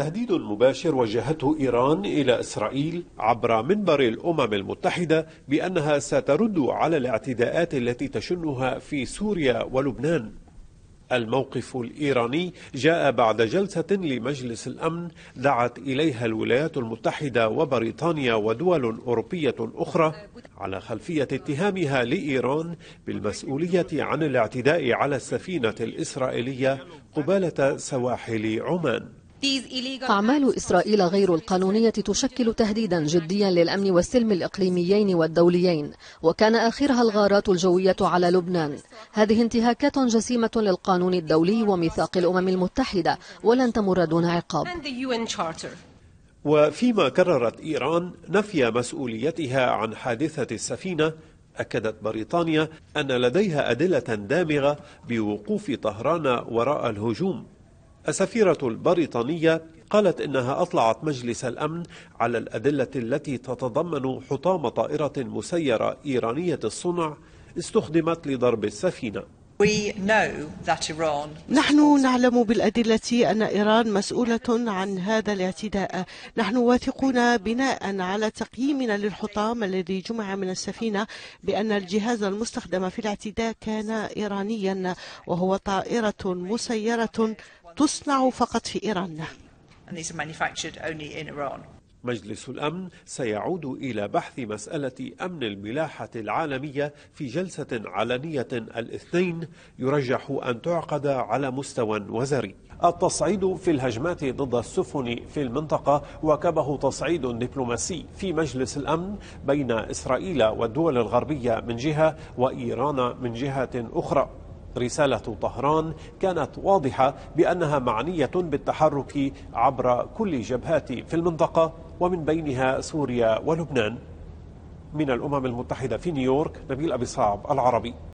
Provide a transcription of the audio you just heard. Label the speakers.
Speaker 1: تهديد مباشر وجهته إيران إلى إسرائيل عبر منبر الأمم المتحدة بأنها سترد على الاعتداءات التي تشنها في سوريا ولبنان الموقف الإيراني جاء بعد جلسة لمجلس الأمن دعت إليها الولايات المتحدة وبريطانيا ودول أوروبية أخرى على خلفية اتهامها لإيران بالمسؤولية عن الاعتداء على السفينة الإسرائيلية قبالة سواحل عمان
Speaker 2: أعمال إسرائيل غير القانونية تشكل تهديدا جديا للأمن والسلم الإقليميين والدوليين وكان آخرها الغارات الجوية على لبنان هذه انتهاكات جسيمة للقانون الدولي وميثاق الأمم المتحدة ولن تمر دون عقاب
Speaker 1: وفيما كررت إيران نفي مسؤوليتها عن حادثة السفينة أكدت بريطانيا أن لديها أدلة دامغة بوقوف طهران وراء الهجوم السفيرة البريطانية قالت إنها أطلعت مجلس الأمن على الأدلة التي تتضمن حطام طائرة مسيرة إيرانية الصنع استخدمت لضرب السفينة
Speaker 3: نحن نعلم بالأدلة أن إيران مسؤولة عن هذا الاعتداء نحن واثقون بناء على تقييمنا للحطام الذي جمع من السفينة بأن الجهاز المستخدم في الاعتداء كان إيرانيا وهو طائرة مسيرة تصنع فقط في إيران
Speaker 1: مجلس الأمن سيعود إلى بحث مسألة أمن الملاحة العالمية في جلسة علنية الاثنين يرجح أن تعقد على مستوى وزاري التصعيد في الهجمات ضد السفن في المنطقة وكبه تصعيد دبلوماسي في مجلس الأمن بين إسرائيل والدول الغربية من جهة وإيران من جهة أخرى رسالة طهران كانت واضحة بأنها معنية بالتحرك عبر كل جبهات في المنطقة ومن بينها سوريا ولبنان من الأمم المتحدة في نيويورك نبيل أبي صعب العربي